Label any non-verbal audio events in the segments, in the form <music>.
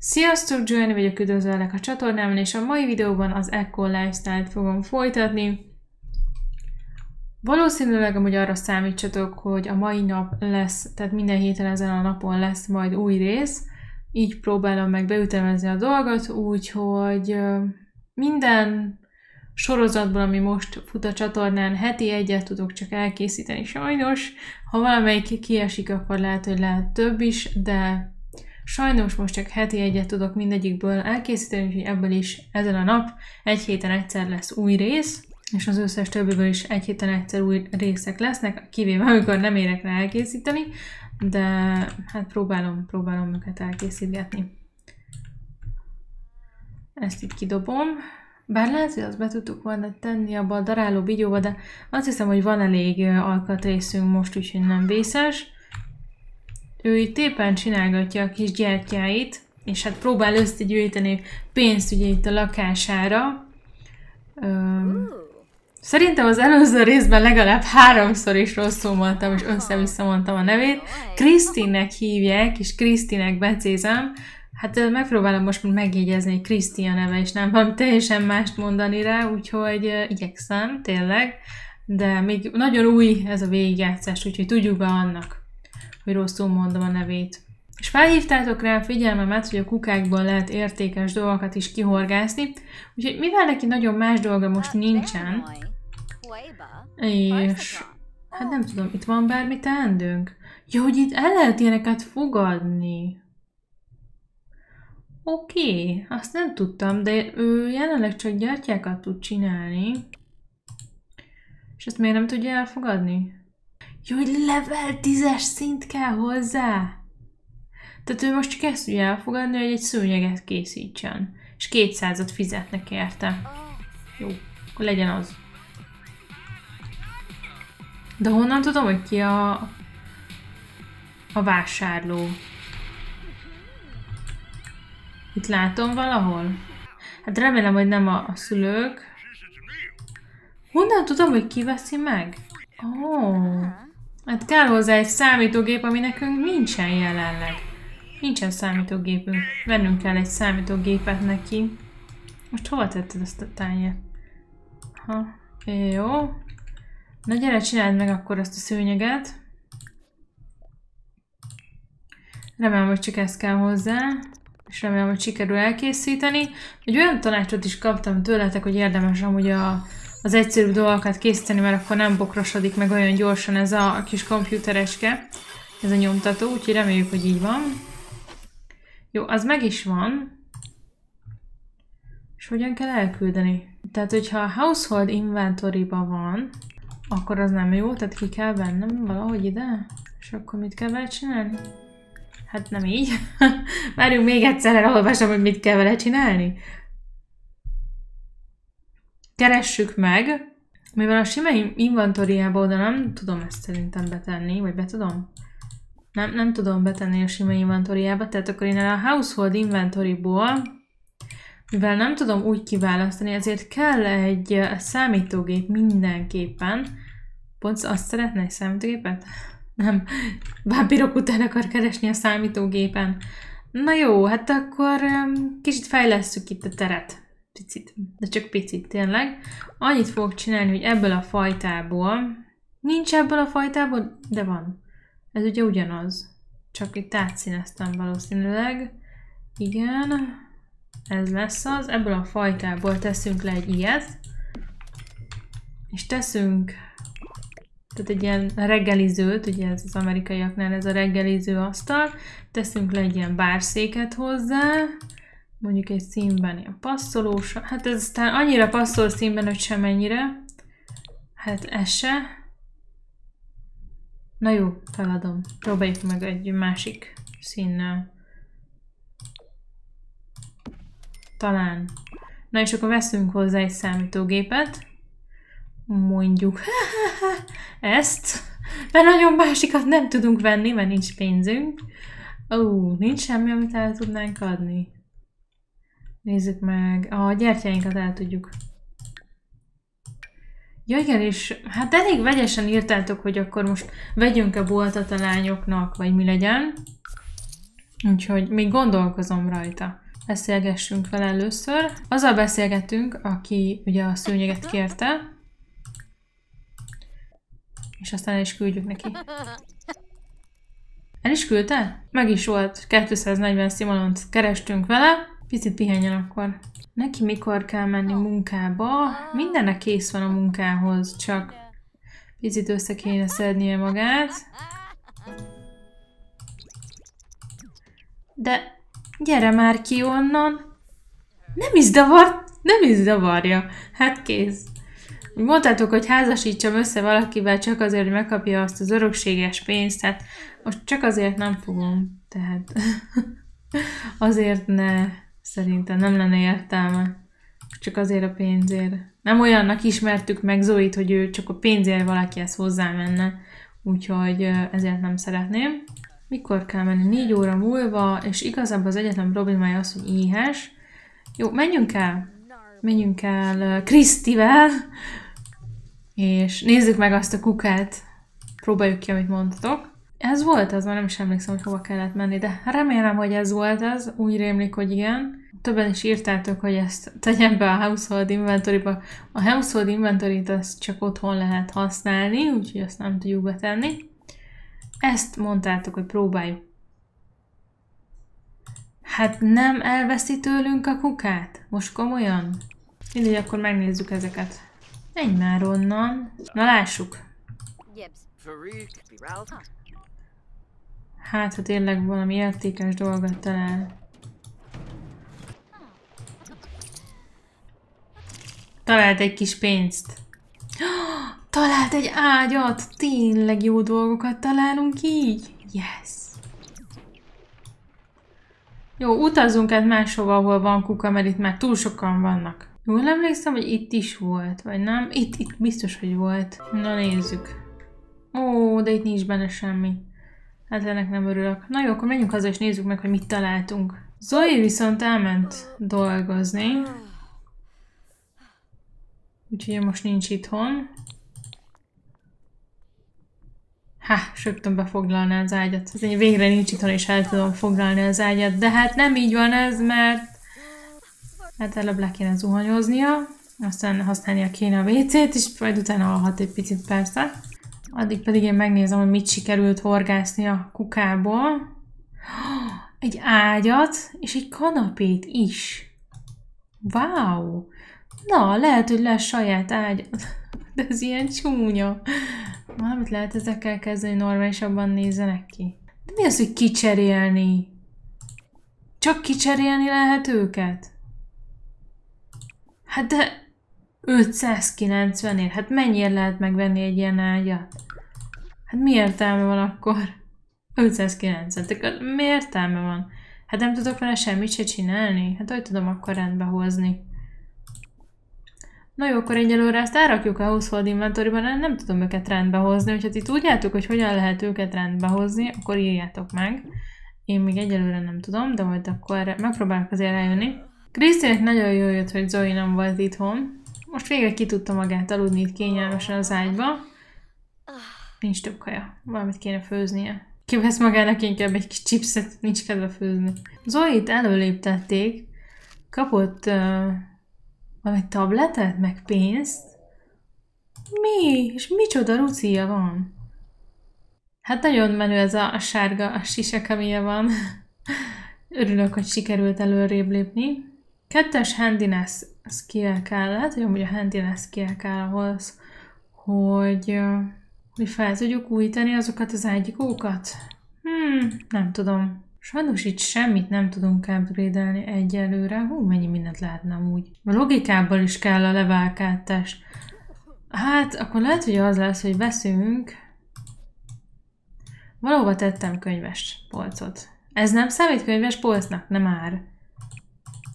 Sziasztok, Joanne vagyok, üdvözöllek a csatornámon, és a mai videóban az Echo lifestyle fogom folytatni. Valószínűleg amúgy arra számítsatok, hogy a mai nap lesz, tehát minden héten ezen a napon lesz majd új rész, így próbálom meg beütemezni a dolgot, úgyhogy minden sorozatból, ami most fut a csatornán, heti egyet tudok csak elkészíteni sajnos. Ha valamelyik kiesik, akkor lehet, hogy lehet több is, de Sajnos most csak heti egyet tudok mindegyikből elkészíteni, úgyhogy ebből is ezen a nap egy héten egyszer lesz új rész, és az összes többiből is egy héten egyszer új részek lesznek, kivéve amikor nem érek rá elkészíteni, de hát próbálom, próbálom őket elkészítgetni. Ezt itt kidobom. Bár lehet, hogy azt be tudtuk volna tenni abba a daráló bigyóba, de azt hiszem, hogy van elég alkatrészünk most, úgyhogy nem vészes. Ő itt éppen csinálgatja a kis gyertyáit, és hát próbál összegyűjteni pénzt ugye itt a lakására. Öm, szerintem az előző részben legalább háromszor is rosszul mondtam, és össze-vissza mondtam a nevét. Krisztinek hívják, és Krisztinek becézem. Hát megpróbálom most megjegyezni, hogy Kriszti a neve, és nem van teljesen mást mondani rá, úgyhogy igyekszem, tényleg. De még nagyon új ez a végigjátszás, úgyhogy tudjuk be annak hogy rosszul mondom a nevét. És felhívtátok rá a figyelmemet, hogy a kukákból lehet értékes dolgokat is kihorgászni, úgyhogy mivel neki nagyon más dolga most hát, nincsen, és hát nem tudom, itt van bármi teendőnk? Ja, hogy itt el lehet ilyeneket fogadni. Oké, okay, azt nem tudtam, de ő jelenleg csak gyertyákat tud csinálni. És ezt miért nem tudja elfogadni? Jó, hogy level 10-es szint kell hozzá? Tehát ő most csak ezt tudja elfogadni, hogy egy szőnyeget készítsen. És 200-at fizetnek érte. Jó, akkor legyen az. De honnan tudom, hogy ki a, a vásárló? Itt látom valahol? Hát remélem, hogy nem a, a szülők. Honnan tudom, hogy ki veszi meg? Oh. Hát kell hozzá egy számítógép, ami nekünk nincsen jelenleg. Nincsen számítógépünk. Vennünk kell egy számítógépet neki. Most hova tetted ezt a tányért? Ha, jó. Na gyere, csináld meg akkor azt a szőnyeget. Remélem, hogy csak ezt kell hozzá, és remélem, hogy sikerül elkészíteni. Egy olyan tanácsot is kaptam tőletek, hogy érdemes amúgy a az egyszerűbb dolgokat készíteni, mert akkor nem bokrosodik meg olyan gyorsan ez a kis komputereske, ez a nyomtató, úgyhogy reméljük, hogy így van. Jó, az meg is van. És hogyan kell elküldeni? Tehát, hogyha a household inventory van, akkor az nem jó, tehát ki kell vennem valahogy ide? És akkor mit kell vele csinálni? Hát nem így. <laughs> Várjunk még egyszer, elolvasom, hogy mit kell vele csinálni keressük meg, mivel a sima inventoriába oda nem tudom ezt szerintem betenni, vagy be tudom? Nem, nem tudom betenni a sima inventoriába, tehát akkor én a household ból, mivel nem tudom úgy kiválasztani, ezért kell egy eh, számítógép mindenképpen. Pont azt szeretne egy számítógépet? <laughs> Nem, vámpirok után akar keresni a számítógépen. Na jó, hát akkor kicsit fejlesszük itt a teret picit, de csak picit tényleg. Annyit fogok csinálni, hogy ebből a fajtából, nincs ebből a fajtából, de van. Ez ugye ugyanaz. Csak itt átszíneztem valószínűleg. Igen, ez lesz az. Ebből a fajtából teszünk le egy ilyet. És teszünk tehát egy ilyen reggelizőt, ugye ez az amerikaiaknál ez a reggeliző asztal, teszünk le egy ilyen bárszéket hozzá, mondjuk egy színben ilyen passzolós, hát ez aztán annyira passzol színben, hogy semennyire. Hát ez se. Na jó, feladom. Próbáljuk meg egy másik színnel. Talán. Na és akkor veszünk hozzá egy számítógépet. Mondjuk <laughs> ezt. Mert nagyon másikat nem tudunk venni, mert nincs pénzünk. Ó, nincs semmi, amit el tudnánk adni. Nézzük meg. A gyertyáinkat el tudjuk. Ja igen, és hát elég vegyesen írtátok, hogy akkor most vegyünk-e boltot a lányoknak, vagy mi legyen. Úgyhogy még gondolkozom rajta. Beszélgessünk vele először. Azzal beszélgetünk, aki ugye a szőnyeget kérte. És aztán el is küldjük neki. El is küldte? Meg is volt. 240 szimonont kerestünk vele. Picit pihenjen akkor. Neki mikor kell menni munkába? Mindennek kész van a munkához, csak picit össze kéne szednie magát. De gyere már ki onnan! Nem is zavar, nem is zavarja. Hát kész. Mondtátok, hogy házasítsam össze valakivel csak azért, hogy megkapja azt az örökséges pénzt, hát most csak azért nem fogom, tehát <laughs> azért ne. Szerintem nem lenne értelme. Csak azért a pénzért. Nem olyannak ismertük meg Zoit, hogy ő csak a pénzért valakihez hozzámenne. Úgyhogy ezért nem szeretném. Mikor kell menni? Négy óra múlva, és igazából az egyetlen problémája az, hogy éhes. Jó, menjünk el! Menjünk el Krisztivel, és nézzük meg azt a kukát. Próbáljuk ki, amit mondtok. Ez volt az, már nem is emlékszem, hogy hova kellett menni, de remélem, hogy ez volt az. Úgy rémlik, hogy igen. Többen is írtátok, hogy ezt tegyem be a Household Inventory-ba. A Household inventory azt csak otthon lehet használni, úgyhogy azt nem tudjuk betenni. Ezt mondtátok, hogy próbáljuk. Hát nem elveszi tőlünk a kukát? Most komolyan? Mindegy, akkor megnézzük ezeket. Menj már onnan. Na lássuk. Hát, ha tényleg valami értékes dolgot talál. Talált egy kis pénzt. <gasps> Talált egy ágyat! Tényleg jó dolgokat találunk így. Yes! Jó, utazunk át máshova, ahol van kuka, mert itt már túl sokan vannak. Jól emlékszem, hogy itt is volt, vagy nem? Itt, itt biztos, hogy volt. Na nézzük. Ó, de itt nincs benne semmi. Hát ennek nem örülök. Na jó, akkor menjünk haza és nézzük meg, hogy mit találtunk. Zoe viszont elment dolgozni. Úgyhogy most nincs itthon. Há, sőtöm befoglalni az ágyat. Ez én végre nincs itthon, és el tudom foglalni az ágyat. De hát nem így van ez, mert... Hát előbb le kéne zuhanyoznia, aztán használnia kéne a WC-t, és majd utána alhat egy picit persze. Addig pedig én megnézem, hogy mit sikerült horgászni a kukából. Egy ágyat, és egy kanapét is. Wow! Na, lehet, hogy lesz saját ágyad. <laughs> De ez ilyen csúnya. Valamit lehet ezekkel kezdeni, normálisabban nézzenek ki. De mi az, hogy kicserélni? Csak kicserélni lehet őket? Hát de 590 ér. hát mennyire lehet megvenni egy ilyen ágyat? Hát mi értelme van akkor? 590, tehát mi értelme van? Hát nem tudok vele semmit se csinálni? Hát hogy tudom akkor rendbe hozni? Na jó, akkor egyelőre ezt elrakjuk a household inventory nem tudom őket rendbe hozni, hogyha ti tudjátok, hogy hogyan lehet őket rendbe hozni, akkor írjátok meg. Én még egyelőre nem tudom, de majd akkor megpróbálok azért eljönni. Krisztinek nagyon jól jött, hogy Zoe nem volt itthon. Most végre ki tudta magát aludni itt kényelmesen az ágyba. Nincs több kaja. Valamit kéne főznie. Kivesz magának inkább egy kis chipset, nincs kedve főzni. Zoe-t előléptették, kapott uh, valami tabletet, meg pénzt? Mi? És micsoda rucia van? Hát nagyon menő ez a, a sárga a sisek, amilyen van. <laughs> Örülök, hogy sikerült előrébb lépni. Kettes handiness skill kellett, hát, hogy a handiness skill kell ahhoz, hogy, hogy fel tudjuk újítani azokat az ágyikókat. Hmm, nem tudom. Sajnos itt semmit nem tudunk upgrade egyelőre. Hú, mennyi mindent lehetne úgy? A logikából is kell a leválkáltás. Hát, akkor lehet, hogy az lesz, hogy veszünk. Valóban tettem könyves polcot. Ez nem számít könyves polcnak? Nem már.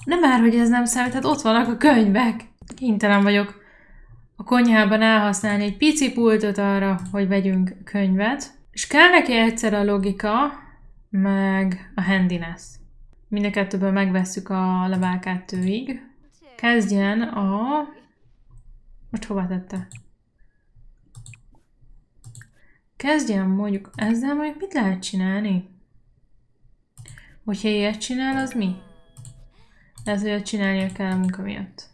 Nem már, hogy ez nem számít, hát ott vannak a könyvek. Kénytelen vagyok a konyhában elhasználni egy pici pultot arra, hogy vegyünk könyvet. És kell neki egyszer a logika, meg a Handiness. Mind a kettőből megvesszük a level 2-ig. Kezdjen a... Most hova tette? Kezdjen mondjuk... Ezzel mondjuk mit lehet csinálni? Hogyha ilyet csinál, az mi? Lehet, hogy csinálni csinálnia kell a munka miatt.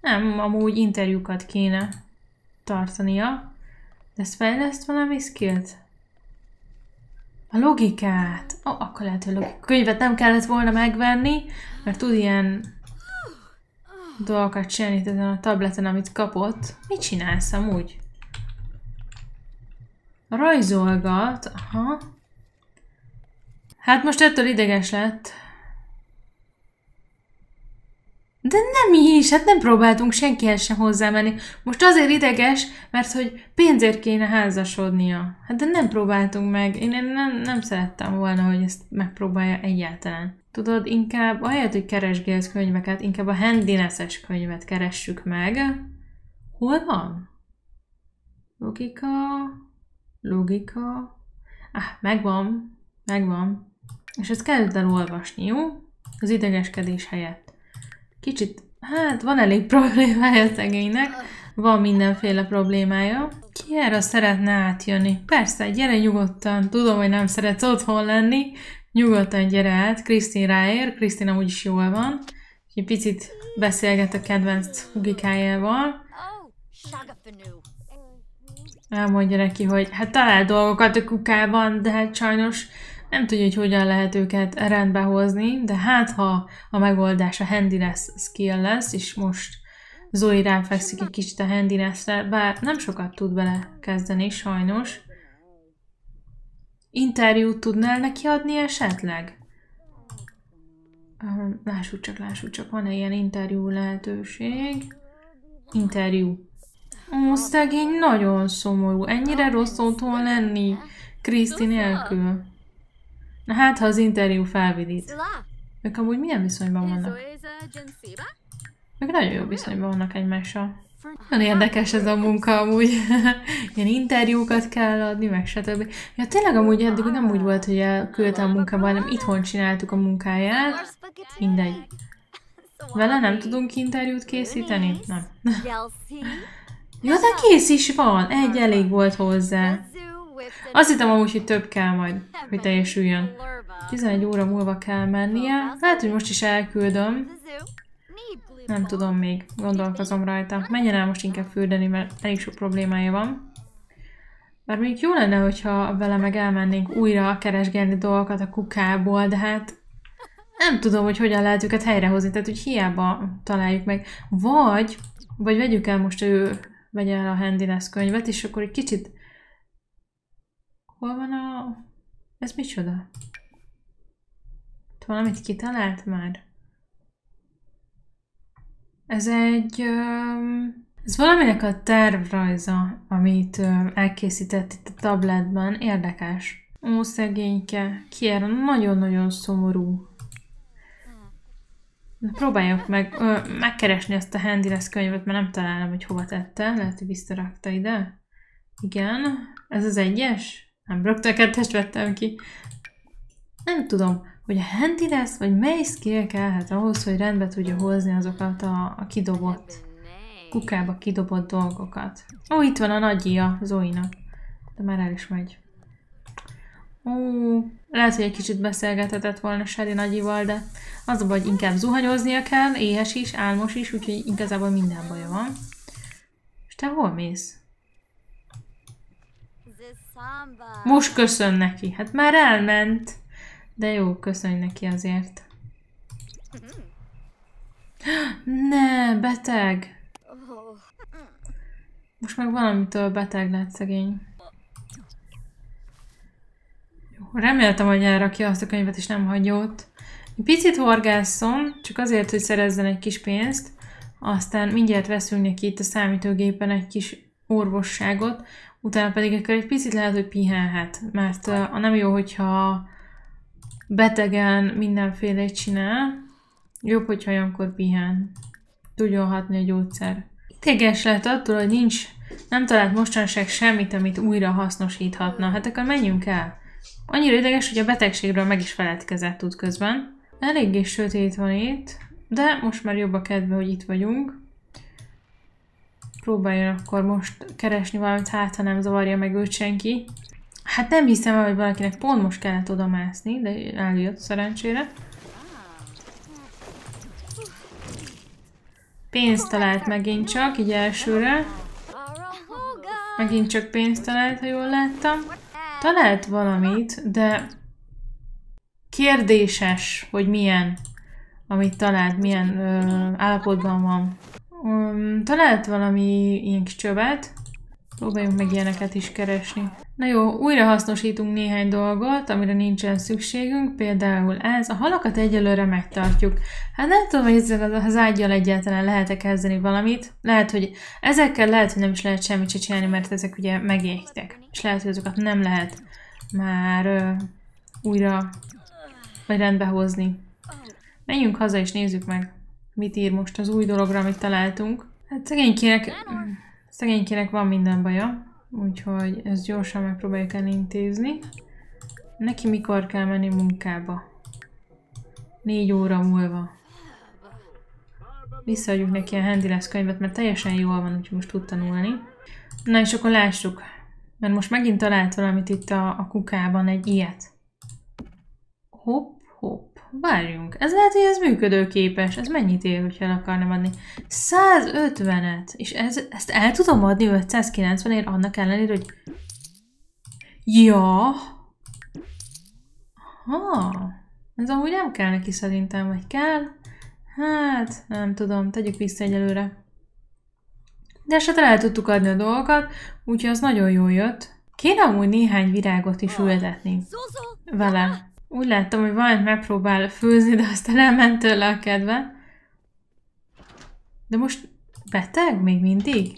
Nem, amúgy interjúkat kéne tartania. De ezt fejleszt valami skillt? A logikát! Ó, oh, akkor lehet, hogy logika. könyvet nem kellett volna megvenni, mert tud ilyen dolgokat csinálni ezen a tableten, amit kapott. Mit csinálsz amúgy? Rajzolgat, aha. Hát most ettől ideges lett. De nem is, hát nem próbáltunk senkihez sem hozzámenni. Most azért ideges, mert hogy pénzért kéne házasodnia. Hát de nem próbáltunk meg. Én nem, nem szerettem volna, hogy ezt megpróbálja egyáltalán. Tudod, inkább ahelyett, hogy keresgélsz könyveket, inkább a Handineszes könyvet keressük meg. Hol van? Logika... Logika... Ah, megvan. Megvan. És ezt kell el olvasni, jó? Az idegeskedés helyett. Kicsit, hát van elég <laughs> problémája szegénynek, van mindenféle problémája. Ki erre szeretne átjönni? Persze, gyere nyugodtan, tudom, hogy nem szeretsz otthon lenni, nyugodtan gyere át, Krisztin ráér, Krisztin amúgy is jól van, egy picit beszélget a kedvenc hugikájával. Elmondja neki, hogy hát talál dolgokat a kukában, de hát sajnos nem tudja, hogy hogyan lehet őket rendbe hozni, de hát ha a megoldás a handiness lesz, skill lesz, és most Zoe ráfekszik egy kicsit a handinessre, bár nem sokat tud bele kezdeni, sajnos. Interjút tudnál neki adni esetleg? Lássuk csak, lássuk csak, van-e ilyen interjú lehetőség? Interjú. Ó, szegény, nagyon szomorú. Ennyire rossz otthon lenni, Kriszti nélkül. Na hát, ha az interjú felvidít. Ők amúgy milyen viszonyban vannak? Uh, Ők nagyon jó viszonyban vannak egymással. Nagyon hát, érdekes ez a munka hát, amúgy. Hát, <laughs> Ilyen interjúkat kell adni, meg stb. Ja tényleg amúgy eddig nem úgy volt, hogy elküldtem a munkába, hanem itthon csináltuk a munkáját. Mindegy. Vele nem tudunk interjút készíteni? Nem. <laughs> Jó, ja, de kész is van. Egy elég volt hozzá. Azt hittem amúgy, hogy több kell majd, hogy teljesüljön. 11 óra múlva kell mennie. Lehet, hogy most is elküldöm. Nem tudom még, gondolkozom rajta. Menjen el most inkább fürdeni, mert elég sok problémája van. Bár még jó lenne, hogyha vele meg elmennénk újra keresgélni dolgokat a kukából, de hát nem tudom, hogy hogyan lehet őket helyrehozni, tehát hogy hiába találjuk meg. Vagy, vagy vegyük el most ő, vegye el a Handiness könyvet, és akkor egy kicsit Hol van a... Ez micsoda? Itt valamit kitalált már? Ez egy... Um... Ez valaminek a tervrajza, amit elkészített itt a tabletben, érdekes. Ó, szegényke, Kiera nagyon-nagyon szomorú. Na, próbáljuk meg ö, megkeresni ezt a lesz könyvet, mert nem találom, hogy hova tette. Lehet, hogy visszarakta ide. Igen. Ez az egyes? Nem rögtön kettest vettem ki. Nem tudom, hogy a lesz, vagy mely skill kellhet ahhoz, hogy rendbe tudja hozni azokat a, a kidobott, kukába kidobott dolgokat. Ó, itt van a nagyja Zoina, De már el is megy. Ó, lehet, hogy egy kicsit beszélgethetett volna Sherry nagyival, de az a baj, inkább zuhanyoznia kell, éhes is, álmos is, úgyhogy igazából minden baja van. És te hol mész? Most köszön neki. Hát már elment. De jó, köszönj neki azért. Mhm. Ne, beteg! Most meg valamitől beteg lett szegény. Jó, reméltem, hogy elrakja azt a könyvet, és nem hagyja ott. Picit horgászom, csak azért, hogy szerezzen egy kis pénzt. Aztán mindjárt veszünk neki itt a számítógépen egy kis orvosságot, utána pedig akkor egy picit lehet, hogy pihenhet, mert a nem jó, hogyha betegen mindenféle csinál, jobb, hogyha olyankor pihen. Tudjon hatni a gyógyszer. Téges lehet attól, hogy nincs, nem talált mostanság semmit, amit újra hasznosíthatna. Hát akkor menjünk el. Annyira ideges, hogy a betegségről meg is feledkezett út közben. Eléggé sötét van itt, de most már jobb a kedve, hogy itt vagyunk. Próbáljon akkor most keresni valamit, hát ha nem zavarja meg őt senki. Hát nem hiszem, hogy valakinek pont most kellett oda mászni, de eljött szerencsére. Pénzt talált megint csak, így elsőre. Megint csak pénzt talált, ha jól láttam. Talált valamit, de kérdéses, hogy milyen, amit talált, milyen ö, állapotban van. Um, talált valami ilyen kis csövet. Próbáljunk meg ilyeneket is keresni. Na jó, újra hasznosítunk néhány dolgot, amire nincsen szükségünk, például ez. A halakat egyelőre megtartjuk. Hát nem tudom, hogy ezzel az ágyjal egyáltalán lehet-e kezdeni valamit. Lehet, hogy ezekkel lehet, hogy nem is lehet semmit se csinálni, mert ezek ugye megégtek. És lehet, hogy azokat nem lehet már ö, újra vagy rendbe hozni. Menjünk haza és nézzük meg. Mit ír most az új dologra, amit találtunk? Hát szegénykinek, szegénykinek van minden baja, úgyhogy ezt gyorsan megpróbáljuk elintézni. Neki mikor kell menni munkába? Négy óra múlva. Visszaadjuk neki a lesz könyvet, mert teljesen jól van, úgyhogy most tud tanulni. Na és akkor lássuk. Mert most megint talált valamit itt a, a kukában, egy ilyet. Hopp, hopp várjunk. Ez lehet, hogy ez működőképes. Ez mennyit ér, hogyha el akarnám adni? 150-et. És ez, ezt el tudom adni 590-ért annak ellenére, hogy... Ja. Ha. Ez amúgy nem kell neki szerintem, vagy kell? Hát, nem tudom, tegyük vissza egyelőre. De esetre el tudtuk adni a dolgokat, úgyhogy az nagyon jól jött. Kéne amúgy néhány virágot is ültetni vele. Úgy láttam, hogy valamit megpróbál főzni, de aztán elment tőle a kedve. De most beteg még mindig?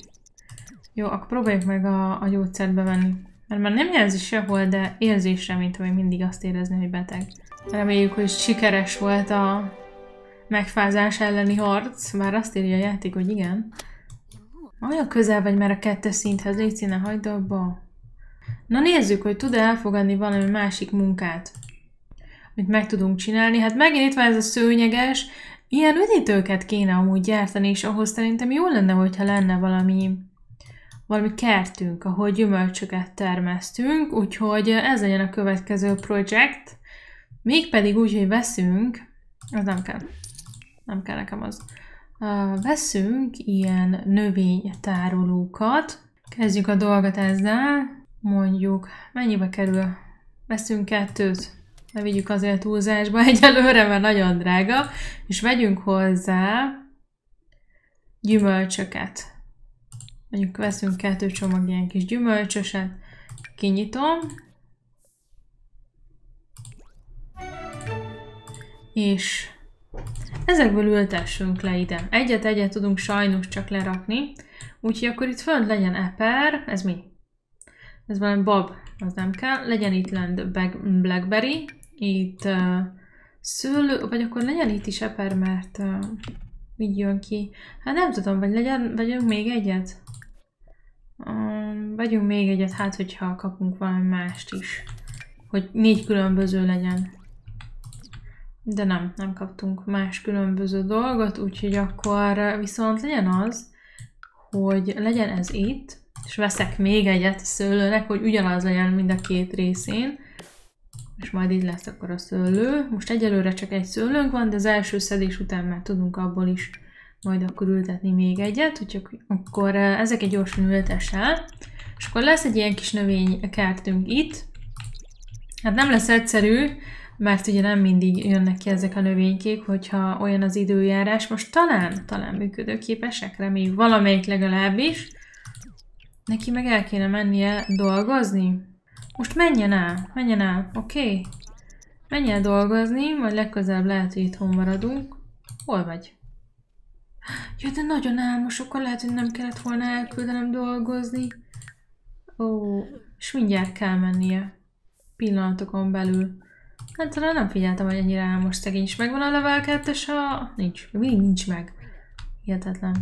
Jó, akkor próbáljuk meg a, a gyógyszert bevenni. Mert már nem jelzi sehol, de érzésre, mint hogy mindig azt érezni, hogy beteg. Reméljük, hogy sikeres volt a megfázás elleni harc, bár azt írja a játék, hogy igen. Olyan közel vagy már a kettes szinthez, légy színe, hagyd abba. Na nézzük, hogy tud-e elfogadni valami másik munkát amit meg tudunk csinálni. Hát megint itt van ez a szőnyeges, ilyen üdítőket kéne amúgy gyártani, és ahhoz szerintem jó lenne, hogyha lenne valami valami kertünk, ahol gyümölcsöket termesztünk, úgyhogy ez legyen a következő projekt. Mégpedig úgy, hogy veszünk, az nem kell, nem kell nekem az, uh, veszünk ilyen növénytárolókat, kezdjük a dolgot ezzel, mondjuk mennyibe kerül, veszünk kettőt, ne vigyük azért túlzásba <laughs> egyelőre, mert nagyon drága, és vegyünk hozzá gyümölcsöket. Mondjuk veszünk kettő csomag ilyen kis gyümölcsöset, kinyitom, és ezekből ültessünk le ide. Egyet-egyet tudunk sajnos csak lerakni, úgyhogy akkor itt fönt legyen eper, ez mi? Ez valami bab, az nem kell, legyen itt lent blackberry, itt uh, szőlő, vagy akkor legyen itt is eper, mert uh, így jön ki. Hát nem tudom, vagy legyen, vegyünk még egyet? Um, vegyünk még egyet, hát hogyha kapunk valami mást is. Hogy négy különböző legyen. De nem, nem kaptunk más különböző dolgot, úgyhogy akkor viszont legyen az, hogy legyen ez itt, és veszek még egyet a szőlőnek, hogy ugyanaz legyen mind a két részén és majd így lesz akkor a szőlő. Most egyelőre csak egy szőlőnk van, de az első szedés után már tudunk abból is majd akkor ültetni még egyet, úgyhogy akkor eh, egy gyorsan ültes el. És akkor lesz egy ilyen kis növény kertünk itt. Hát nem lesz egyszerű, mert ugye nem mindig jönnek ki ezek a növénykék, hogyha olyan az időjárás. Most talán, talán működőképesek, reméljük valamelyik legalábbis. Neki meg el kéne mennie dolgozni. Most menjen el, menjen el, oké? Okay? Menjen dolgozni, majd legközelebb lehet, hogy itthon maradunk. Hol vagy? Ja, de nagyon álmos, akkor lehet, hogy nem kellett volna elküldenem dolgozni. Ó, és mindjárt kell mennie. Pillanatokon belül. Hát talán nem figyeltem, hogy ennyire álmos szegény. És megvan a level 2 a... Nincs. Még nincs meg. Hihetetlen.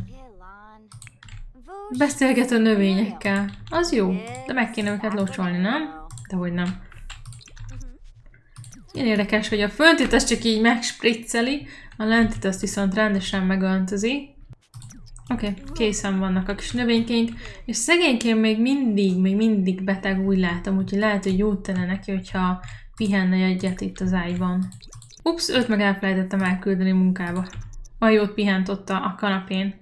Beszélget a növényekkel. Az jó, de meg kéne őket locsolni, nem? de hogy nem. Mhm. Ilyen érdekes, hogy a föntit azt csak így megspricceli, a lentit azt viszont rendesen megöntözi. Oké, okay, mhm. készen vannak a kis növénykénk, és szegényként még mindig, még mindig beteg úgy látom, úgyhogy lehet, hogy jót tenne neki, hogyha pihenne egyet itt az ágyban. Ups, őt meg elfelejtettem elküldeni munkába. A jót pihent ott a kanapén.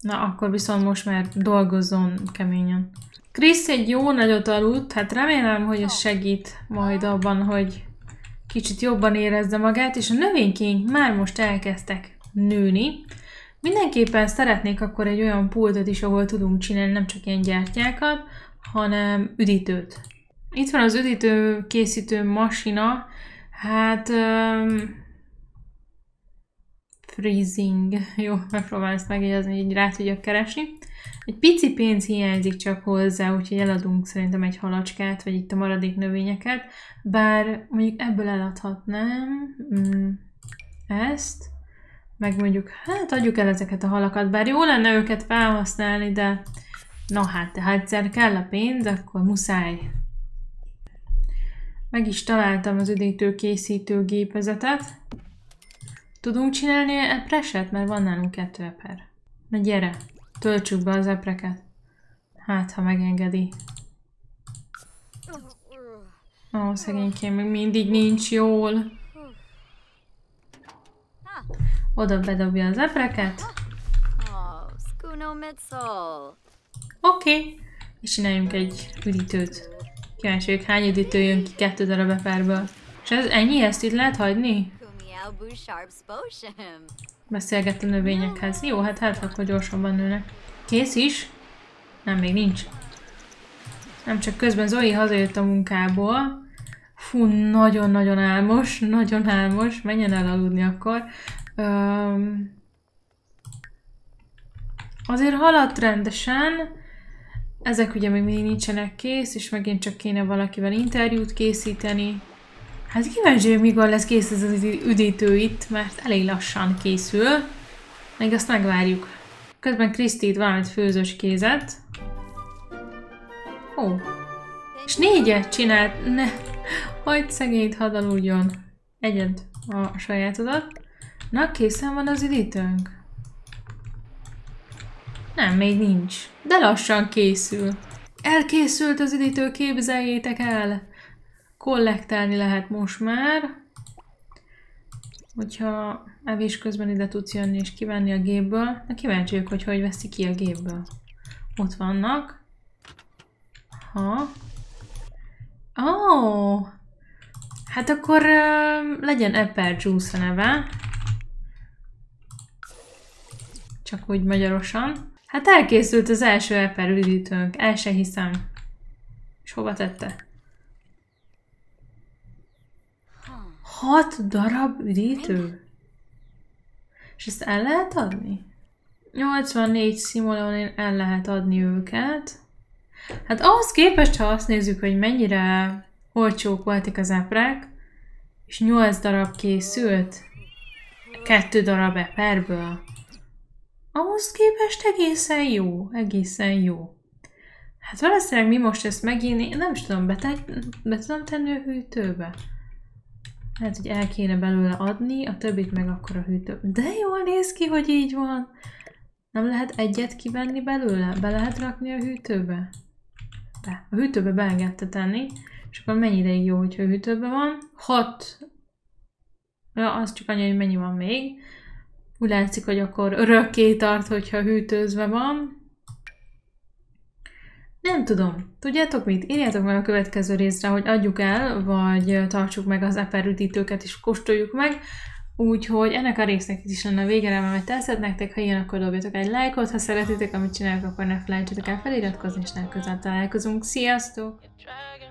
Na, akkor viszont most már dolgozzon keményen. Krisz egy jó nagyot aludt, hát remélem, hogy ez segít majd abban, hogy kicsit jobban érezze magát, és a növénykénk már most elkezdtek nőni. Mindenképpen szeretnék akkor egy olyan pultot is, ahol tudunk csinálni nem csak ilyen gyertyákat, hanem üdítőt. Itt van az üdítő készítő masina, hát... Um, freezing, jó, megpróbálom ezt megjegyezni, így rá tudjak keresni. Egy pici pénz hiányzik csak hozzá, úgyhogy eladunk szerintem egy halacskát, vagy itt a maradék növényeket, bár mondjuk ebből eladhatnám mm, ezt, meg mondjuk, hát adjuk el ezeket a halakat, bár jó lenne őket felhasználni, de na hát, ha egyszer kell a pénz, akkor muszáj. Meg is találtam az üdítő készítő gépezetet. Tudunk csinálni epreset? Mert van nálunk kettő eper. Na gyere! Töltsük be az epreket. Hát, ha megengedi. Ó, szegénykém, még mindig nincs jól. Oda bedobja az epreket. Oké. Okay. És csináljunk egy üdítőt. Kíváncsi hogy hány üdítő jön ki kettő darab eperből. És ez ennyi? Ezt itt lehet hagyni? Beszélget a növényekhez. Jó, hát hát akkor gyorsabban nőnek. Kész is? Nem, még nincs. Nem csak közben Zoli hazajött a munkából. Fú, nagyon-nagyon álmos, nagyon álmos. Menjen el aludni akkor. Öm... Azért haladt rendesen. Ezek ugye még mindig nincsenek kész, és megint csak kéne valakivel interjút készíteni. Hát kíváncsi hogy mikor lesz kész ez az üdítő itt, mert elég lassan készül. Még azt megvárjuk. Közben Krisztit valamit főzős kézet. Ó. És négyet csinált. Ne. Hogy szegényt aludjon. Egyed a sajátodat. Na, készen van az üdítőnk. Nem, még nincs. De lassan készül. Elkészült az üdítő, képzeljétek el! kollektálni lehet most már, hogyha evés közben ide tudsz jönni és kivenni a gépből. De kíváncsi vagyok, hogy hogy veszi ki a gépből. Ott vannak. Ha. Ó! Oh. Hát akkor uh, legyen Apple Juice a neve. Csak úgy magyarosan. Hát elkészült az első Apple üdítőnk. El se hiszem. És hova tette? Hat darab üdítő? És ezt el lehet adni? 84 Simoleonin el lehet adni őket. Hát ahhoz képest, ha azt nézzük, hogy mennyire olcsók voltak az eprek, és 8 darab készült, 2 darab eperből, ahhoz képest egészen jó, egészen jó. Hát valószínűleg mi most ezt megint, nem is tudom, be, te, be tudom tenni a hűtőbe? Hát hogy el kéne belőle adni, a többit meg akkor a hűtő. De jól néz ki, hogy így van! Nem lehet egyet kivenni belőle? Be lehet rakni a hűtőbe? Be. A hűtőbe beengedte tenni, és akkor mennyi ideig jó, hogyha a hűtőbe van? 6! Ja, az csak annyi, hogy mennyi van még. Úgy látszik, hogy akkor örökké tart, hogyha hűtőzve van. Nem tudom. Tudjátok mit? Írjátok meg a következő részre, hogy adjuk el, vagy tartsuk meg az eperüdítőket és kóstoljuk meg. Úgyhogy ennek a résznek is lenne a vége, remélet tetszett nektek, ha ilyen, akkor dobjatok egy lájkot, ha szeretitek, amit csinálok, akkor ne felejtsetek el feliratkozni, és legközelebb találkozunk. Sziasztok!